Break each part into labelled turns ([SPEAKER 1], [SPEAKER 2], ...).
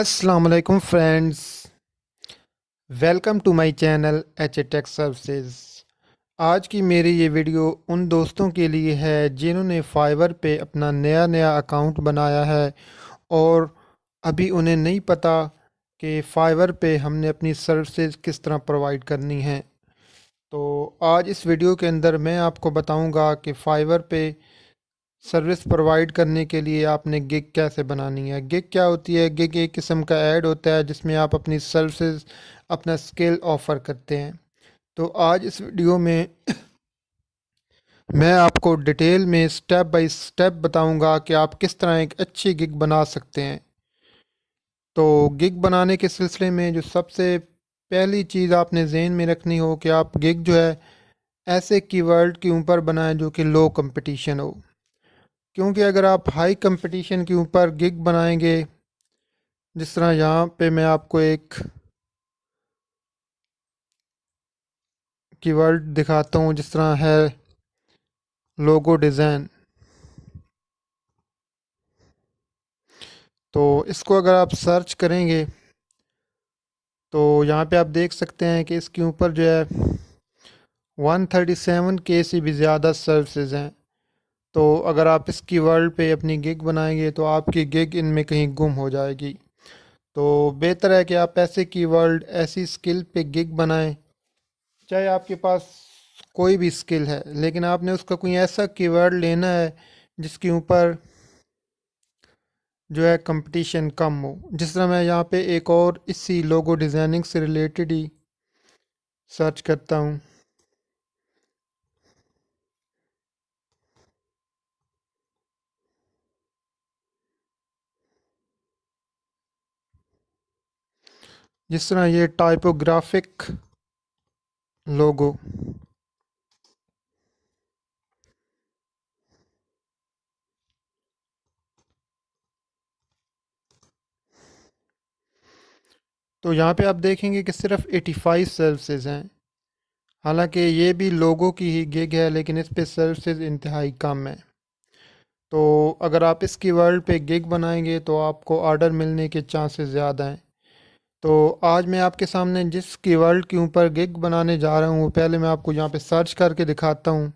[SPEAKER 1] Aslam friends welcome to my channel H tech services आज की मेरी ये वीडियो उन दोस्तों के लिए है जिन्होंने फाइवर पे अपना नया नया अकाउंट बनाया है और अभी उन्हें नहीं पता कि फाइवर पे हमने अपनी सर्विसेज किस तरह प्रोवाइड करनी है तो आज इस वीडियो के अंदर मैं आपको बताऊंगा कि फाइवर पे सर्विस प्रोवाइड करने के लिए आपने गिग कैसे बनानी है गिग क्या होती है गिग एक किस्म का ऐड होता है जिसमें आप अपनी सर्विसेज अपना स्किल ऑफ़र करते हैं तो आज इस वीडियो में मैं आपको डिटेल में स्टेप बाय स्टेप बताऊंगा कि आप किस तरह एक अच्छी गिग बना सकते हैं तो गिग बनाने के सिलसिले में जो सबसे पहली चीज़ आपने जहन में रखनी हो कि आप गिग जो है ऐसे कीवर्ड के ऊपर बनाएं जो कि लो कंपटीशन हो क्योंकि अगर आप हाई कंपटीशन के ऊपर गिग बनाएंगे जिस तरह यहाँ पे मैं आपको एक कीवर्ड दिखाता हूँ जिस तरह है लोगो डिज़ाइन तो इसको अगर आप सर्च करेंगे तो यहाँ पे आप देख सकते हैं कि इसके ऊपर जो है 137 के से भी ज़्यादा सर्विसेज हैं तो अगर आप इस वर्ल्ड पे अपनी गिग बनाएंगे तो आपकी गिग इनमें कहीं गुम हो जाएगी तो बेहतर है कि आप ऐसे वर्ल्ड ऐसी स्किल पे गिग बनाएं चाहे आपके पास कोई भी स्किल है लेकिन आपने उसका कोई ऐसा कीवर्ड लेना है जिसके ऊपर जो है कंपटीशन कम हो जिस तरह मैं यहाँ पे एक और इसी लोगो डिज़ाइनिंग से रिलेटेड ही सर्च करता हूँ जिस तरह ये टाइपोग्राफिक लोगो तो यहाँ पे आप देखेंगे कि सिर्फ 85 सर्विसज़ हैं हालांकि ये भी लोगों की ही गिग है लेकिन इस पर सर्विसज इंतहाई कम है तो अगर आप इसकी वर्ल्ड पे गिग बनाएंगे तो आपको ऑर्डर मिलने के चांसेस ज़्यादा हैं तो आज मैं आपके सामने जिस कीवर्ड के ऊपर गिग बनाने जा रहा हूँ पहले मैं आपको यहाँ पे सर्च करके दिखाता हूँ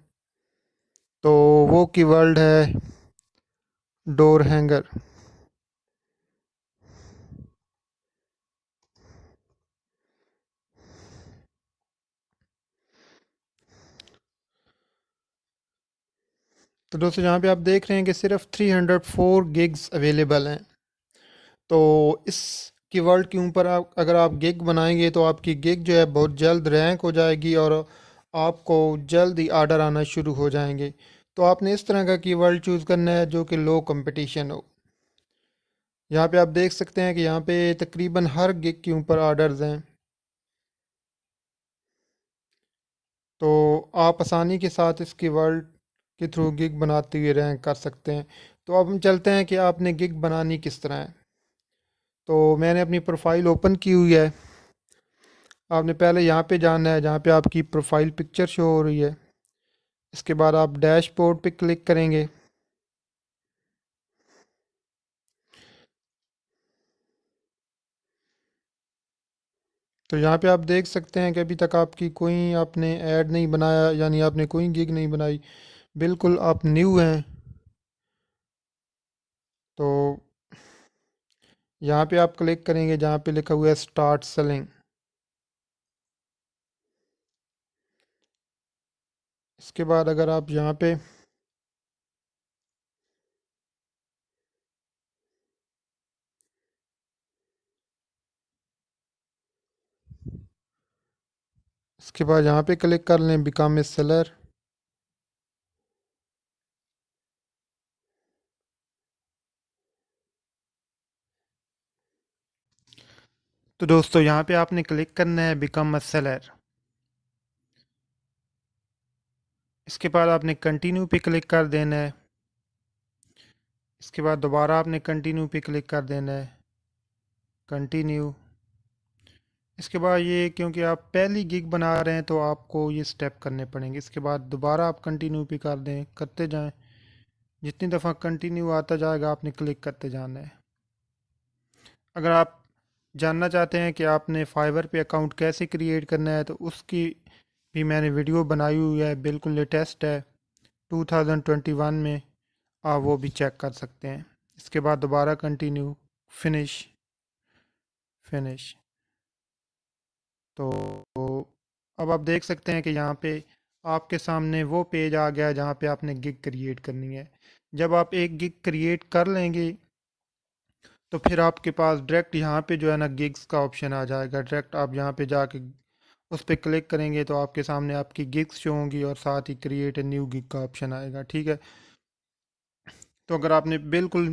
[SPEAKER 1] तो वो कीवर्ड है डोर हैंगर तो दोस्तों यहाँ पे आप देख रहे हैं कि सिर्फ 304 गिग्स अवेलेबल हैं तो इस की वर्ल्ड के ऊपर आप अगर आप गिग बनाएंगे तो आपकी गिग जो है बहुत जल्द रैंक हो जाएगी और आपको जल्द ही आर्डर आना शुरू हो जाएंगे तो आपने इस तरह का की वर्ल्ड चूज़ करना है जो कि लो कंपटीशन हो यहाँ पे आप देख सकते हैं कि यहाँ पे तकरीबन हर गिग के ऊपर आर्डर्स हैं तो आप आसानी के साथ इस वर्ल्ड के थ्रू गिग बनाते हुए रैंक कर सकते हैं तो अब हम चलते हैं कि आपने गिग बनानी किस तरह है तो मैंने अपनी प्रोफाइल ओपन की हुई है आपने पहले यहाँ पे जाना है जहाँ पे आपकी प्रोफाइल पिक्चर शो हो रही है इसके बाद आप डैशबोर्ड पे क्लिक करेंगे तो यहाँ पे आप देख सकते हैं कि अभी तक आपकी कोई आपने ऐड नहीं बनाया यानी आपने कोई गिग नहीं बनाई बिल्कुल आप न्यू हैं तो यहाँ पे आप क्लिक करेंगे जहाँ पे लिखा हुआ है स्टार्ट सेलिंग इसके बाद अगर आप यहाँ पे इसके बाद यहाँ पे क्लिक कर लें बिकम ए सेलर तो दोस्तों यहाँ पे आपने क्लिक करना है बिकम अ सेलर इसके बाद आपने कंटिन्यू पे क्लिक कर देना है इसके बाद दोबारा आपने कंटिन्यू पे क्लिक कर देना है कंटिन्यू इसके बाद ये क्योंकि आप पहली गिग बना रहे हैं तो आपको ये स्टेप करने पड़ेंगे इसके बाद दोबारा आप कंटिन्यू पे कर दें करते जाएं जितनी दफ़ा कंटिन्यू आता जाएगा आपने क्लिक करते जाना है अगर आप जानना चाहते हैं कि आपने फाइबर पे अकाउंट कैसे क्रिएट करना है तो उसकी भी मैंने वीडियो बनाई हुई है बिल्कुल लेटेस्ट है 2021 में आप वो भी चेक कर सकते हैं इसके बाद दोबारा कंटिन्यू फिनिश फिनिश तो अब आप देख सकते हैं कि यहाँ पे आपके सामने वो पेज आ गया जहाँ पे आपने गिग क्रिएट करनी है जब आप एक गिग क्रिएट कर लेंगे तो फिर आपके पास डायरेक्ट यहाँ पे जो है ना गिग्स का ऑप्शन आ जाएगा डायरेक्ट आप यहाँ पे जाके उस पर क्लिक करेंगे तो आपके सामने आपकी गिग्स शो होंगी और साथ ही क्रिएट ए न्यू गिग का ऑप्शन आएगा ठीक है तो अगर आपने बिल्कुल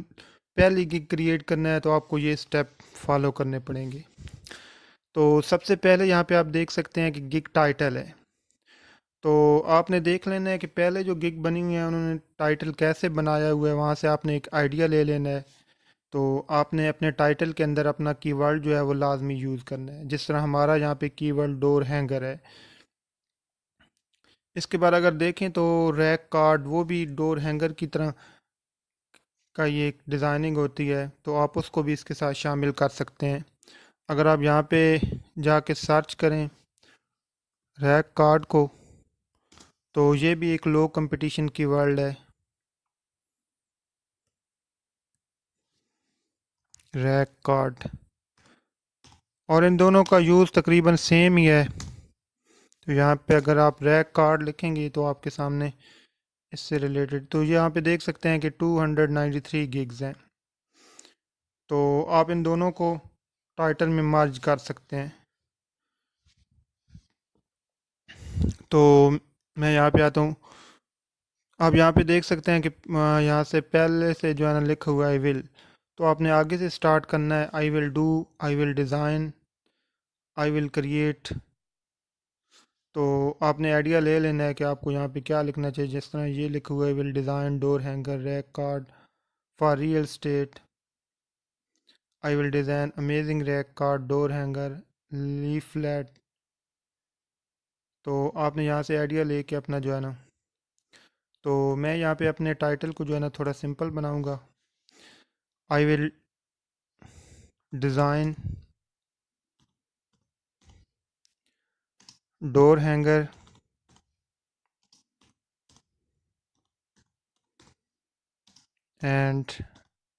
[SPEAKER 1] पहली गिग क्रिएट करना है तो आपको ये स्टेप फॉलो करने पड़ेंगे तो सबसे पहले यहाँ पे आप देख सकते हैं कि गिग टाइटल है तो आपने देख लेना है कि पहले जो गिग बनी हुई है उन्होंने टाइटल कैसे बनाया हुआ है वहाँ से आपने एक आइडिया ले लेना है तो आपने अपने टाइटल के अंदर अपना कीवर्ड जो है वो लाजमी यूज़ करना है जिस तरह हमारा यहाँ पे कीवर्ड डोर हैंगर है इसके बाद अगर देखें तो रैक कार्ड वो भी डोर हैंगर की तरह का ये एक डिज़ाइनिंग होती है तो आप उसको भी इसके साथ शामिल कर सकते हैं अगर आप यहाँ पे जाके सर्च करें रैक कार्ड को तो ये भी एक लो कंपटीशन की वर्ल्ड है रिकॉर्ड और इन दोनों का यूज़ तकरीबन सेम ही है तो यहाँ पे अगर आप रैक कार्ड लिखेंगे तो आपके सामने इससे रिलेटेड तो यहाँ पे देख सकते हैं कि 293 गिग्स हैं तो आप इन दोनों को टाइटल में मार्ज कर सकते हैं तो मैं यहाँ पे आता हूँ आप यहाँ पे देख सकते हैं कि यहाँ से पहले से जो है ना लिखा हुआ है विल तो आपने आगे से स्टार्ट करना है I will do I will design I will create तो आपने आइडिया ले लेना है कि आपको यहाँ पे क्या लिखना चाहिए जिस तरह ये लिखा हुआ I will design door hanger rack card for real estate I will design amazing rack card door hanger flat तो आपने यहाँ से आइडिया ले के अपना जो है ना तो मैं यहाँ पे अपने टाइटल को जो है ना थोड़ा सिंपल बनाऊँगा I will design door hanger and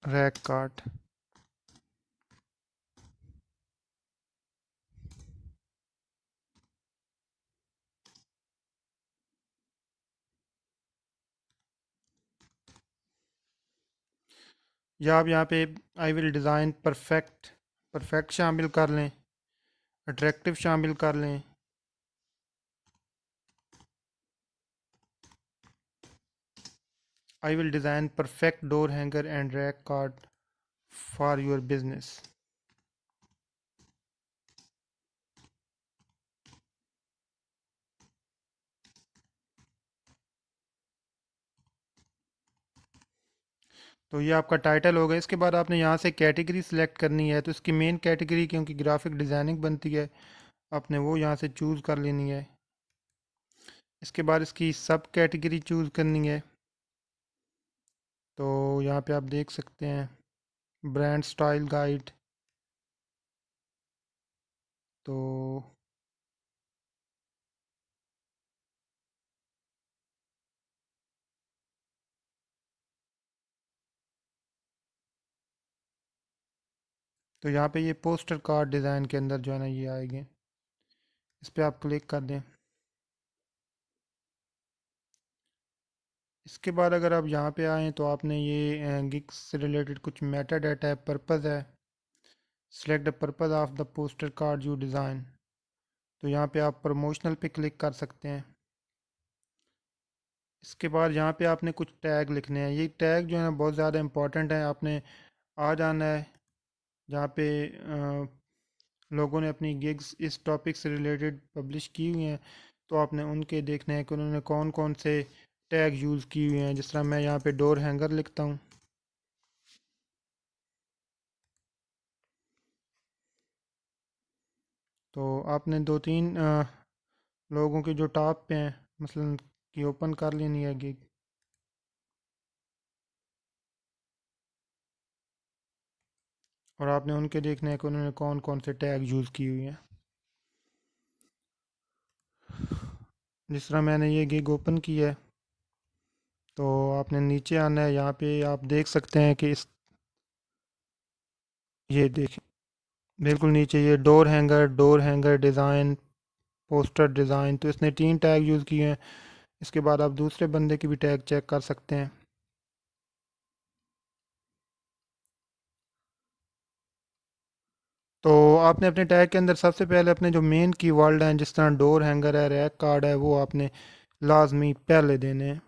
[SPEAKER 1] rack cart या आप यहाँ पे I will design perfect perfect शामिल कर लें अट्रैक्टिव शामिल कर लें I will design perfect door hanger and rack card for your business तो ये आपका टाइटल होगा इसके बाद आपने यहाँ से कैटेगरी सेलेक्ट करनी है तो इसकी मेन कैटेगरी क्योंकि ग्राफिक डिज़ाइनिंग बनती है आपने वो यहाँ से चूज़ कर लेनी है इसके बाद इसकी सब कैटेगरी चूज़ करनी है तो यहाँ पे आप देख सकते हैं ब्रांड स्टाइल गाइड तो तो यहाँ पे ये पोस्टर कार्ड डिज़ाइन के अंदर जो है ना ये आएंगे इस पर आप क्लिक कर दें इसके बाद अगर आप यहाँ पे आएँ तो आपने ये गिक्स से रिलेटेड कुछ मेटा डाटा है पर्पज़ है select the purpose of the poster card you design तो यहाँ पे आप प्रमोशनल पे क्लिक कर सकते हैं इसके बाद यहाँ पे आपने कुछ टैग लिखने हैं ये टैग जो है ना बहुत ज़्यादा इम्पॉर्टेंट है आपने आ जाना है जहाँ पे आ, लोगों ने अपनी गिग्स इस टॉपिक से रिलेटेड पब्लिश की हुई हैं तो आपने उनके देखने हैं कि उन्होंने कौन कौन से टैग यूज़ किए हुए हैं जिस तरह मैं यहाँ पे डोर हैंगर लिखता हूँ तो आपने दो तीन आ, लोगों के जो टॉप पे हैं मसलन की ओपन कर लेनी है गिग और आपने उनके देखना है कि उन्होंने कौन कौन से टैग यूज़ की हुई हैं जिस तरह मैंने ये गिग ओपन की है तो आपने नीचे आना है यहाँ पे आप देख सकते हैं कि इस ये देखें बिल्कुल नीचे ये door hanger door hanger design poster design तो इसने तीन टैग यूज़ किए हैं इसके बाद आप दूसरे बंदे की भी टैग चेक कर सकते हैं तो आपने अपने टैग के अंदर सबसे पहले अपने जो मेन की वर्ल्ड हैं जिस तरह डोर हैंगर है रैक कार्ड है वो आपने लाजमी पहले देने हैं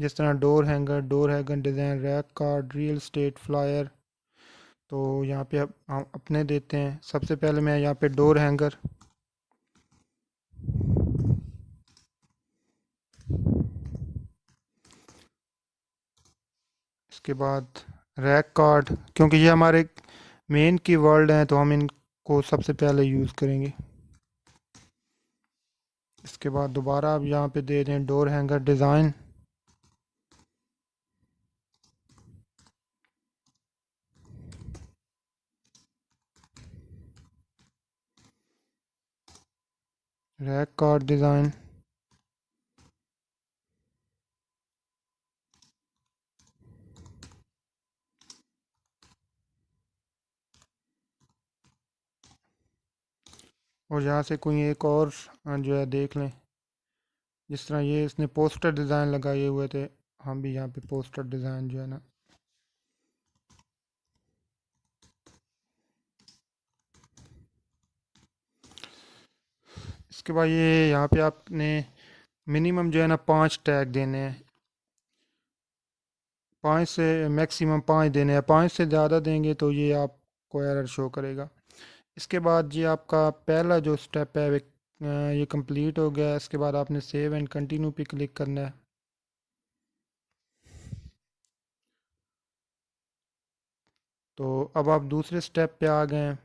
[SPEAKER 1] जिस तरह door hanger door hanger design rack card real estate flyer तो यहाँ पे आप अपने देते हैं सबसे पहले मैं यहाँ पे डोर हैंगर इसके बाद रैक कार्ड क्योंकि ये हमारे मेन की वर्ड हैं तो हम इनको सबसे पहले यूज़ करेंगे इसके बाद दोबारा आप यहाँ पे दे दें door hanger design rack card design और यहाँ से कोई एक और जो है देख लें जिस तरह ये इसने पोस्टर डिज़ाइन लगाए हुए थे हम भी यहाँ पे पोस्टर डिज़ाइन जो है ना इसके बाद ये यहाँ पे आपने मिनिमम जो है ना पांच टैग देने हैं पाँच से मैक्सिमम पाँच देने हैं पाँच से ज़्यादा देंगे तो ये आपको एरर शो करेगा इसके बाद जी आपका पहला जो स्टेप है ये कंप्लीट हो गया इसके बाद आपने सेव एंड कंटिन्यू पे क्लिक करना है तो अब आप दूसरे स्टेप पे आ गए हैं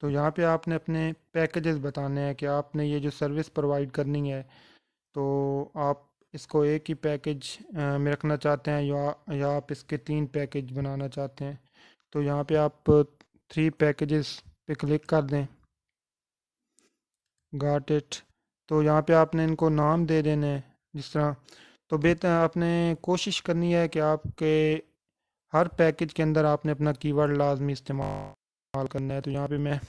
[SPEAKER 1] तो यहाँ पे आपने अपने पैकेजेस बताने हैं कि आपने ये जो सर्विस प्रोवाइड करनी है तो आप इसको एक ही पैकेज में रखना चाहते हैं या या आप इसके तीन पैकेज बनाना चाहते हैं तो यहाँ पे आप थ्री पैकेजेस पे क्लिक कर दें गाट इट तो यहाँ पे आपने इनको नाम दे देने हैं जिस तरह तो बेहतर आपने कोशिश करनी है कि आपके हर पैकेज के अंदर आपने अपना कीवर्ड लाजमी इस्तेमाल करना है तो यहाँ पे मैं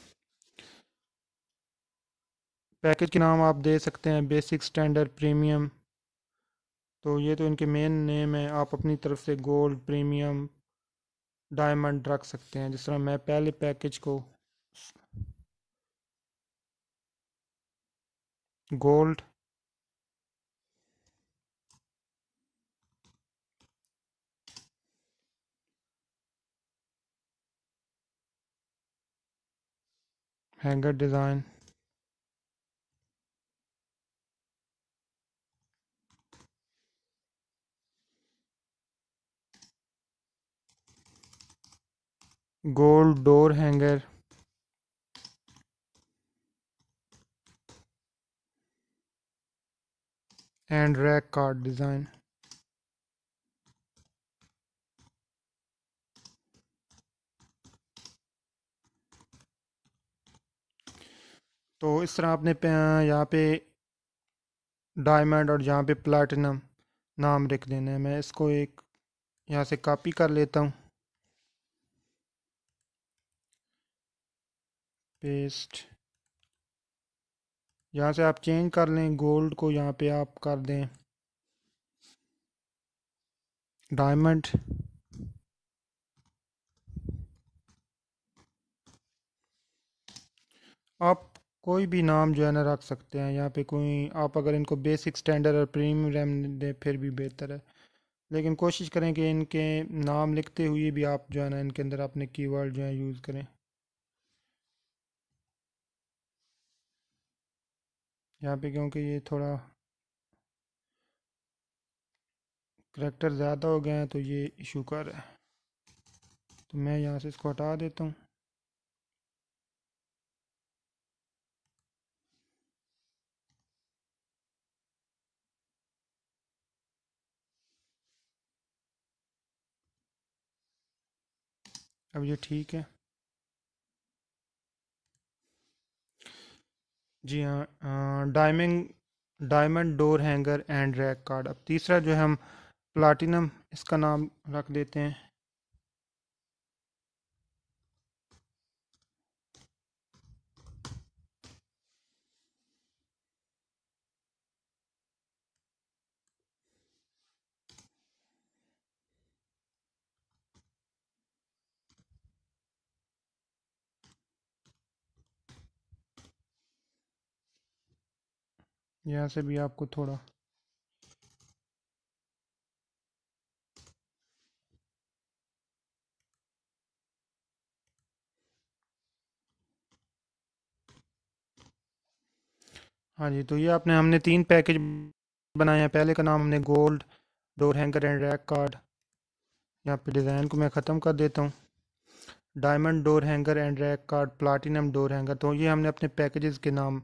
[SPEAKER 1] पैकेज के नाम आप दे सकते हैं बेसिक स्टैंडर्ड प्रीमियम तो ये तो इनके मेन नेम है आप अपनी तरफ से गोल्ड प्रीमियम डायमंड रख सकते हैं जिस तरह मैं पहले पैकेज को gold hanger design gold door hanger and rack card design तो इस तरह आपने यहाँ पे डायमंड और यहाँ पे प्लैटिनम नाम लिख देना है मैं इसको एक यहाँ से कॉपी कर लेता हूँ पेस्ट यहाँ से आप चेंज कर लें गोल्ड को यहाँ पे आप कर दें डायमंड आप कोई भी नाम जो है ना रख सकते हैं यहाँ पे कोई आप अगर इनको बेसिक स्टैंडर्ड और प्रीमियम रैम दें फिर भी बेहतर है लेकिन कोशिश करें कि इनके नाम लिखते हुए भी आप जो है ना इनके अंदर अपने कीवर्ड जो है यूज़ करें यहाँ पे क्योंकि ये थोड़ा करेक्टर ज़्यादा हो गए हैं तो ये इशू कर है तो मैं यहाँ से इसको हटा देता हूँ अब ये ठीक है जी हाँ डायमिंग diamond door hanger and rack card अब तीसरा जो है हम प्लाटिनम इसका नाम रख देते हैं यहाँ से भी आपको थोड़ा हाँ जी तो ये आपने हमने तीन पैकेज बनाए हैं पहले का नाम हमने gold door hanger and rack card यहाँ पे डिज़ाइन को मैं ख़त्म कर देता हूँ diamond door hanger and rack card platinum door hanger तो ये हमने अपने पैकेजेस के नाम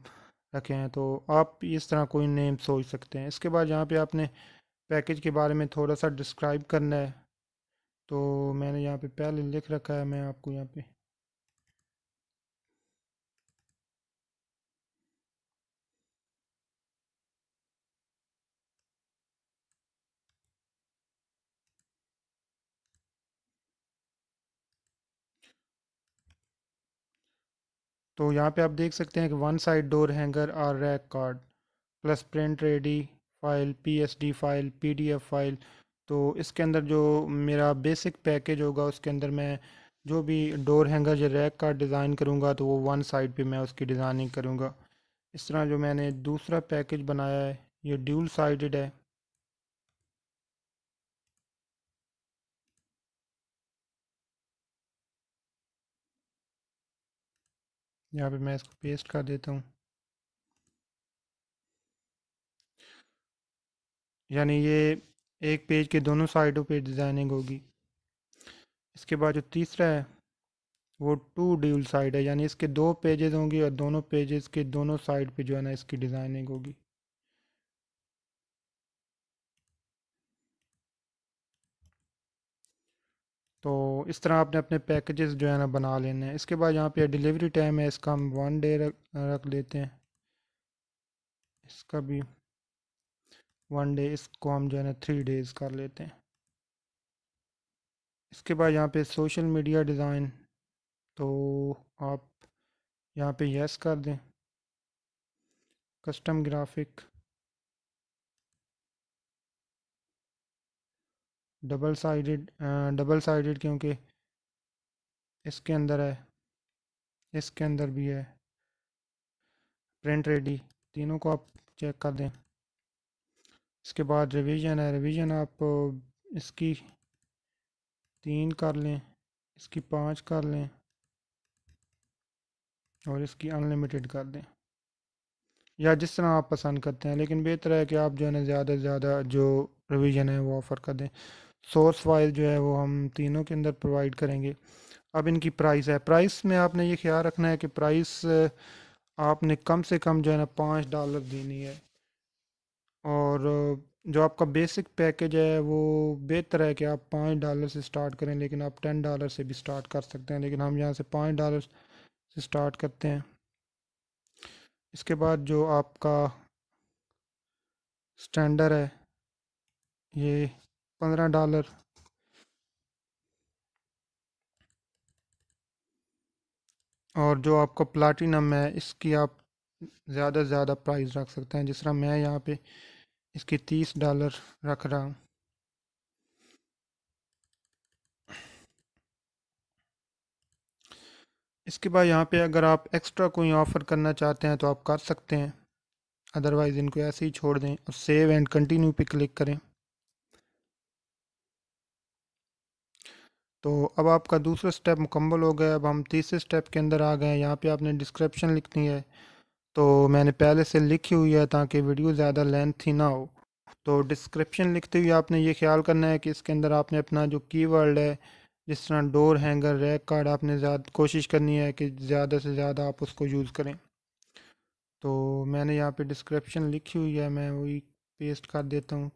[SPEAKER 1] रखे हैं तो आप इस तरह कोई नेम सोच सकते हैं इसके बाद यहाँ पे आपने पैकेज के बारे में थोड़ा सा डिस्क्राइब करना है तो मैंने यहाँ पे पहले लिख रखा है मैं आपको यहाँ पे तो यहाँ पे आप देख सकते हैं कि वन साइड डोर हैंगर और rack card plus print ready file PSD file PDF file तो इसके अंदर जो मेरा बेसिक पैकेज होगा उसके अंदर मैं जो भी डोर हैंगर या रैक का डिज़ाइन करूँगा तो वो वन साइड पर मैं उसकी डिज़ाइनिंग करूँगा इस तरह जो मैंने दूसरा पैकेज बनाया है ये ड्यूल साइड है यहाँ पे मैं इसको पेस्ट कर देता हूँ यानी ये एक पेज के दोनों साइडों पे डिज़ाइनिंग होगी इसके बाद जो तीसरा है वो टू ड्यूल साइड है यानी इसके दो पेजेस होंगी और दोनों पेजेस के दोनों साइड पे जो है ना इसकी डिज़ाइनिंग होगी तो इस तरह आपने अपने पैकेजेस जो है ना बना लेने हैं इसके बाद यहाँ पे डिलीवरी टाइम है इसका हम वन डे रख लेते हैं इसका भी वन डे इसको हम जो है ना थ्री डेज़ कर लेते हैं इसके बाद यहाँ पे सोशल मीडिया डिज़ाइन तो आप यहाँ पे यस कर दें custom graphic double sided double sided क्योंकि इसके अंदर है इसके अंदर भी है प्रिंट रेडी तीनों को आप चेक कर दें इसके बाद रिवीजन है रिवीजन आप इसकी तीन कर लें इसकी पाँच कर लें और इसकी अनलिमिटेड कर दें या जिस तरह आप पसंद करते हैं लेकिन बेहतर है कि आप जो है ना ज़्यादा से ज़्यादा जो रिवीजन है वो ऑफ़र कर दें सोर्स फाइल जो है वो हम तीनों के अंदर प्रोवाइड करेंगे अब इनकी प्राइस है प्राइस में आपने ये ख्याल रखना है कि प्राइस आपने कम से कम जो है ना पाँच डॉलर देनी है और जो आपका बेसिक पैकेज है वो बेहतर है कि आप पाँच डॉलर से स्टार्ट करें लेकिन आप टेन डॉलर से भी स्टार्ट कर सकते हैं लेकिन हम यहाँ से पाँच डॉलर से स्टार्ट करते हैं इसके बाद जो आपका स्टैंडर्ड है ये पंद्रह डॉलर और जो आपका प्लाटिनम है इसकी आप ज़्यादा से ज़्यादा प्राइस रख सकते हैं जिस तरह मैं यहाँ पे इसकी तीस डॉलर रख रहा हूँ इसके बाद यहाँ पे अगर आप एक्स्ट्रा कोई ऑफ़र करना चाहते हैं तो आप कर सकते हैं अदरवाइज़ इनको ऐसे ही छोड़ दें और सेव एंड कंटिन्यू पे क्लिक करें तो अब आपका दूसरा स्टेप मुकम्मल हो गया अब हम तीसरे स्टेप के अंदर आ गए हैं यहाँ पे आपने डिस्क्रिप्शन लिखनी है तो मैंने पहले से लिखी हुई है ताकि वीडियो ज़्यादा लेंथ ही ना हो तो डिस्क्रिप्शन लिखते हुए आपने ये ख्याल करना है कि इसके अंदर आपने अपना जो कीवर्ड है जिस तरह डोर हैंगर रैक कार्ड आपने ज़्यादा कोशिश करनी है कि ज़्यादा से ज़्यादा आप उसको यूज़ करें तो मैंने यहाँ पर डिस्क्रिप्शन लिखी हुई है मैं वही पेस्ट कर देता हूँ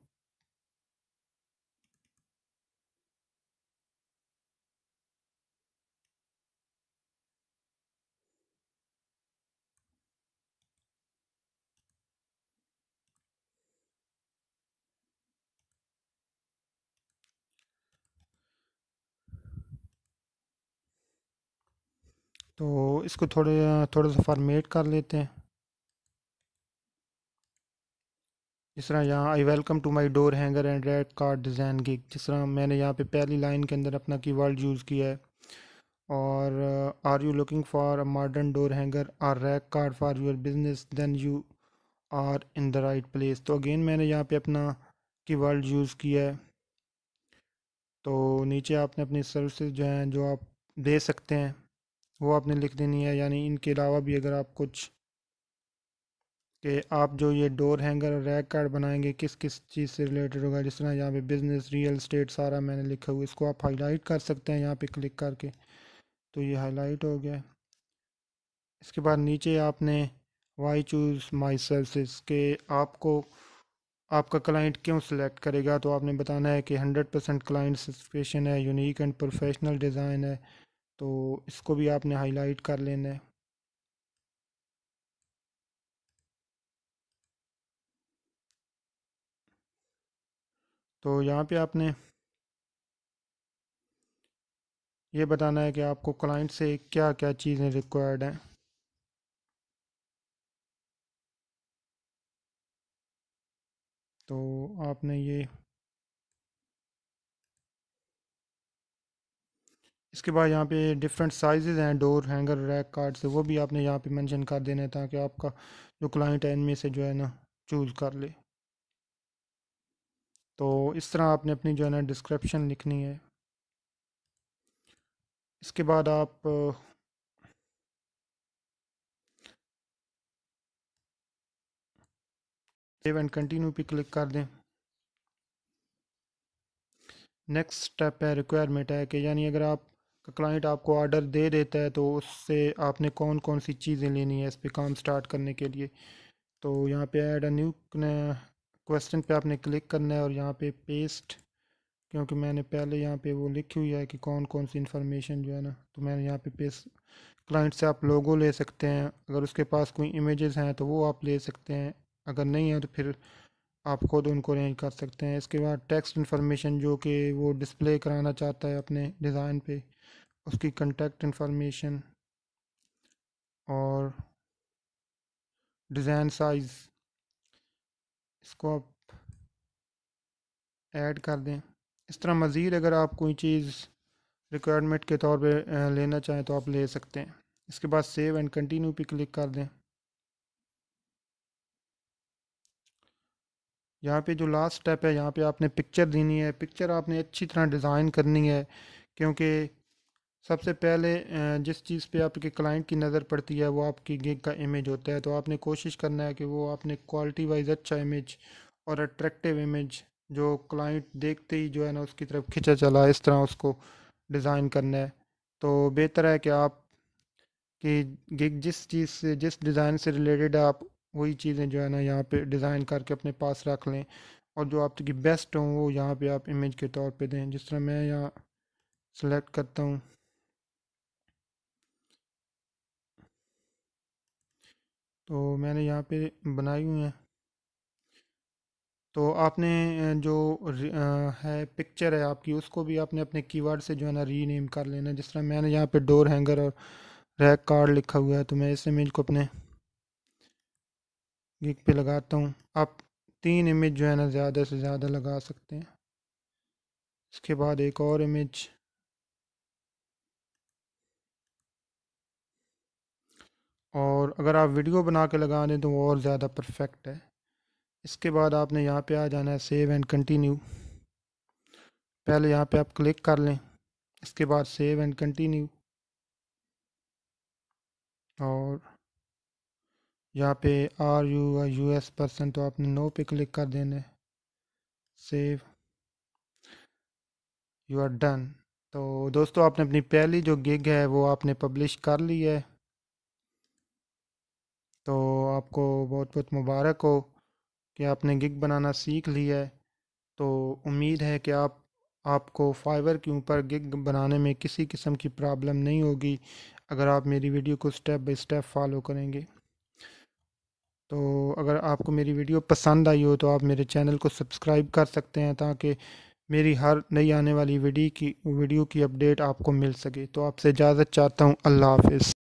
[SPEAKER 1] तो इसको थोड़े थोड़ा सा फॉर्मेट कर लेते हैं जिस तरह यहाँ I welcome to my door hanger and red card design gig जिस तरह मैंने यहाँ पे पहली लाइन के अंदर अपना कीवर्ड यूज़ किया है और are you looking for a modern door hanger or red card for your business then you are in the right place तो अगेन मैंने यहाँ पे अपना कीवर्ड यूज़ किया है तो नीचे आपने अपनी सर्विस जो हैं जो आप दे सकते हैं वो आपने लिख देनी है यानी इनके अलावा भी अगर आप कुछ कि आप जो ये डोर हैंगर और रैक कार्ड बनाएंगे किस किस चीज़ से रिलेटेड होगा जिस तरह यहाँ पे बिज़नेस रियल स्टेट सारा मैंने लिखा हुआ इसको आप हाईलाइट कर सकते हैं यहाँ पे क्लिक करके तो ये हाईलाइट हो गया इसके बाद नीचे आपने वाई चूज़ माई सर्विस के आपको आपका क्लाइंट क्यों सिलेक्ट करेगा तो आपने बताना है कि हंड्रेड परसेंट क्लाइंट सटिस्फेक्शन है यूनिक एंड प्रोफेशनल डिज़ाइन है तो इसको भी आपने हाईलाइट कर लेना है तो यहाँ पे आपने ये बताना है कि आपको क्लाइंट से क्या क्या चीज़ें रिक्वायर्ड हैं तो आपने ये इसके बाद यहाँ पे डिफरेंट साइजेज़ हैं डोर हैंगर रैक कार्ड से वो भी आपने यहाँ पे मेंशन कर देना है ताकि आपका जो क्लाइंट है इनमें से जो है ना चूज़ कर ले तो इस तरह आपने अपनी जो है ना डिस्क्रिप्शन लिखनी है इसके बाद आप सेव एंड कंटिन्यू पे क्लिक कर दें नेक्स्ट स्टेप है रिक्वायरमेंट है कि यानी अगर आप क्लाइंट आपको ऑर्डर दे देता है तो उससे आपने कौन कौन सी चीज़ें लेनी है इस पर काम स्टार्ट करने के लिए तो यहाँ पे ऐड अ न्यू क्वेश्चन पे आपने क्लिक करना है और यहाँ पे पेस्ट क्योंकि मैंने पहले यहाँ पे वो लिखी हुई है कि कौन कौन सी इन्फॉर्मेशन जो है ना तो मैंने यहाँ पे पेस्ट क्लाइंट से आप लोगो ले सकते हैं अगर उसके पास कोई इमेजेस हैं तो वो आप ले सकते हैं अगर नहीं है तो फिर आप खुद उनको अरेंज कर सकते हैं इसके बाद टेक्स्ट इन्फॉर्मेशन जो कि वो डिस्प्ले कराना चाहता है अपने डिज़ाइन पर उसकी कंटेक्ट इंफॉर्मेशन और डिज़ाइन साइज़ इसको आप ऐड कर दें इस तरह मज़ीद अगर आप कोई चीज़ रिक्वायरमेंट के तौर पे लेना चाहें तो आप ले सकते हैं इसके बाद सेव एंड कंटिन्यू पे क्लिक कर दें यहाँ पे जो लास्ट स्टेप है यहाँ पे आपने पिक्चर देनी है पिक्चर आपने अच्छी तरह डिज़ाइन करनी है क्योंकि सबसे पहले जिस चीज़ पे आपके क्लाइंट की नज़र पड़ती है वो आपकी गिग का इमेज होता है तो आपने कोशिश करना है कि वो आपने क्वालिटी वाइज अच्छा इमेज और अट्रैक्टिव इमेज जो क्लाइंट देखते ही जो है ना उसकी तरफ खिंचा चला इस तरह उसको डिज़ाइन करना है तो बेहतर है कि आप कि गिग जिस चीज़ से जिस डिज़ाइन से रिलेटेड आप वही चीज़ें जो है ना यहाँ पर डिज़ाइन करके अपने पास रख लें और जो आपकी बेस्ट हों वो यहाँ पर आप इमेज के तौर पर दें जिस तरह मैं यहाँ सेलेक्ट करता हूँ तो मैंने यहाँ पे बनाई हुई हैं तो आपने जो है पिक्चर है आपकी उसको भी आपने अपने कीवर्ड से जो है ना रीनेम कर लेना है जिस तरह मैंने यहाँ पे डोर हैंगर और रैक कार्ड लिखा हुआ है तो मैं इस इमेज को अपने गिग पे लगाता हूँ आप तीन इमेज जो है ना ज़्यादा से ज़्यादा लगा सकते हैं इसके बाद एक और इमेज और अगर आप वीडियो बना के लगा दें तो वो और ज़्यादा परफेक्ट है इसके बाद आपने यहाँ पे आ जाना है सेव एंड कंटिन्यू पहले यहाँ पे आप क्लिक कर लें इसके बाद सेव एंड कंटिन्यू और यहाँ पे are you U S person तो आपने नो पे क्लिक कर देना है सेव यू आर डन तो दोस्तों आपने अपनी पहली जो गिग है वो आपने पब्लिश कर ली है तो आपको बहुत बहुत मुबारक हो कि आपने गिग बनाना सीख लिया है तो उम्मीद है कि आप आपको फाइवर के ऊपर गिग बनाने में किसी किस्म की प्रॉब्लम नहीं होगी अगर आप मेरी वीडियो को स्टेप बाय स्टेप फॉलो करेंगे तो अगर आपको मेरी वीडियो पसंद आई हो तो आप मेरे चैनल को सब्सक्राइब कर सकते हैं ताकि मेरी हर नई आने वाली वीडियो की वीडियो की अपडेट आपको मिल सके तो आपसे इजाज़त चाहता हूँ अल्लाह हाफिज़